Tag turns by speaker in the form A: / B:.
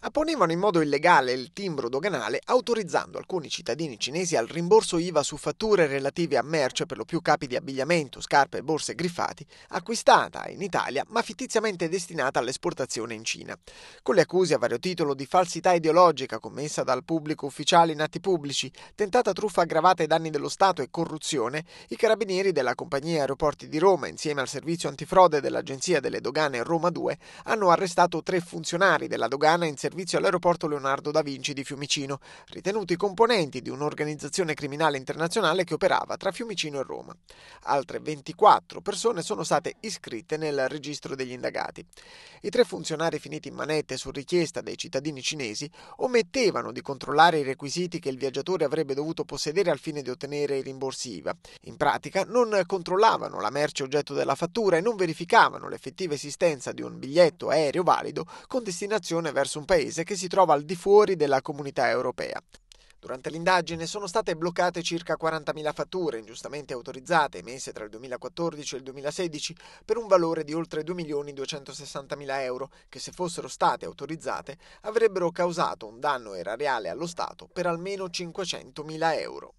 A: apponevano in modo illegale il timbro doganale autorizzando alcuni cittadini cinesi al rimborso IVA su fatture relative a merce per lo più capi di abbigliamento, scarpe, e borse griffati acquistata in Italia ma fittiziamente destinata all'esportazione in Cina. Con le accuse a vario titolo di falsità ideologica commessa dal pubblico ufficiale in atti pubblici, tentata truffa aggravata ai danni dello Stato e corruzione, i carabinieri della compagnia Aeroporti di Roma insieme al servizio antifrode dell'Agenzia delle Dogane Roma 2 hanno arrestato tre funzionari della dogana in servizio all'aeroporto Leonardo da Vinci di Fiumicino, ritenuti componenti di un'organizzazione criminale internazionale che operava tra Fiumicino e Roma. Altre 24 persone sono state iscritte nel registro degli indagati. I tre funzionari finiti in manette su richiesta dei cittadini cinesi omettevano di controllare i requisiti che il viaggiatore avrebbe dovuto possedere al fine di ottenere i rimborsi IVA. In pratica non controllavano la merce oggetto della fattura e non verificavano l'effettiva esistenza di un biglietto aereo valido con destinazione verso un paese paese che si trova al di fuori della comunità europea. Durante l'indagine sono state bloccate circa 40.000 fatture ingiustamente autorizzate emesse tra il 2014 e il 2016 per un valore di oltre 2.260.000 euro che se fossero state autorizzate avrebbero causato un danno erariale allo Stato per almeno 500.000 euro.